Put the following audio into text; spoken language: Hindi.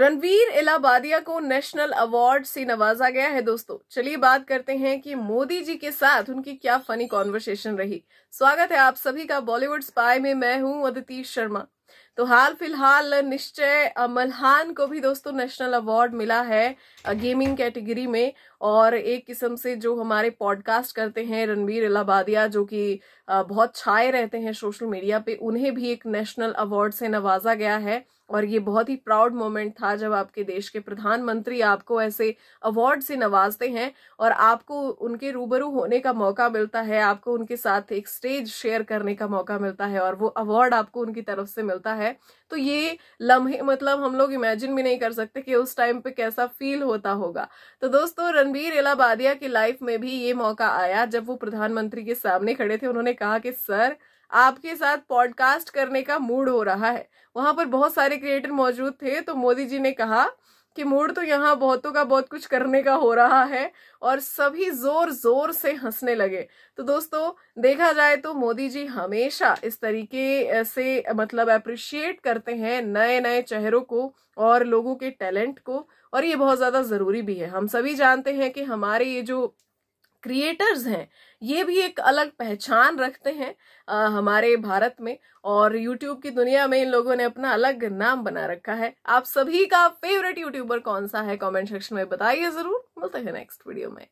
रणवीर इलाबादिया को नेशनल अवार्ड से नवाजा गया है दोस्तों चलिए बात करते हैं कि मोदी जी के साथ उनकी क्या फनी कॉन्वर्सेशन रही स्वागत है आप सभी का बॉलीवुड स्पाई में मैं हूं अदिति शर्मा तो हाल फिलहाल निश्चय मलहान को भी दोस्तों नेशनल अवार्ड मिला है गेमिंग कैटेगरी में और एक किस्म से जो हमारे पॉडकास्ट करते हैं रणबीर इलाबादिया जो कि बहुत छाए रहते हैं सोशल मीडिया पे उन्हें भी एक नेशनल अवार्ड से नवाजा गया है और ये बहुत ही प्राउड मोमेंट था जब आपके देश के प्रधानमंत्री आपको ऐसे अवार्ड से नवाजते हैं और आपको उनके रूबरू होने का मौका मिलता है आपको उनके साथ एक स्टेज शेयर करने का मौका मिलता है और वो अवार्ड आपको उनकी तरफ से मिलता है है तो ये लम्हे मतलब हम लोग इमेजिन भी नहीं कर सकते कि उस टाइम पे कैसा फील होता होगा तो दोस्तों रणबीर इलाबादिया की लाइफ में भी ये मौका आया जब वो प्रधानमंत्री के सामने खड़े थे उन्होंने कहा कि सर आपके साथ पॉडकास्ट करने का मूड हो रहा है वहां पर बहुत सारे क्रिएटर मौजूद थे तो मोदी जी ने कहा कि मूड तो यहाँ बहुतों का बहुत कुछ करने का हो रहा है और सभी जोर जोर से हंसने लगे तो दोस्तों देखा जाए तो मोदी जी हमेशा इस तरीके से मतलब अप्रिशिएट करते हैं नए नए चेहरों को और लोगों के टैलेंट को और ये बहुत ज़्यादा ज़रूरी भी है हम सभी जानते हैं कि हमारे ये जो क्रिएटर्स हैं ये भी एक अलग पहचान रखते हैं आ, हमारे भारत में और यूट्यूब की दुनिया में इन लोगों ने अपना अलग नाम बना रखा है आप सभी का फेवरेट यूट्यूबर कौन सा है कमेंट सेक्शन में बताइए जरूर मिलते हैं नेक्स्ट वीडियो में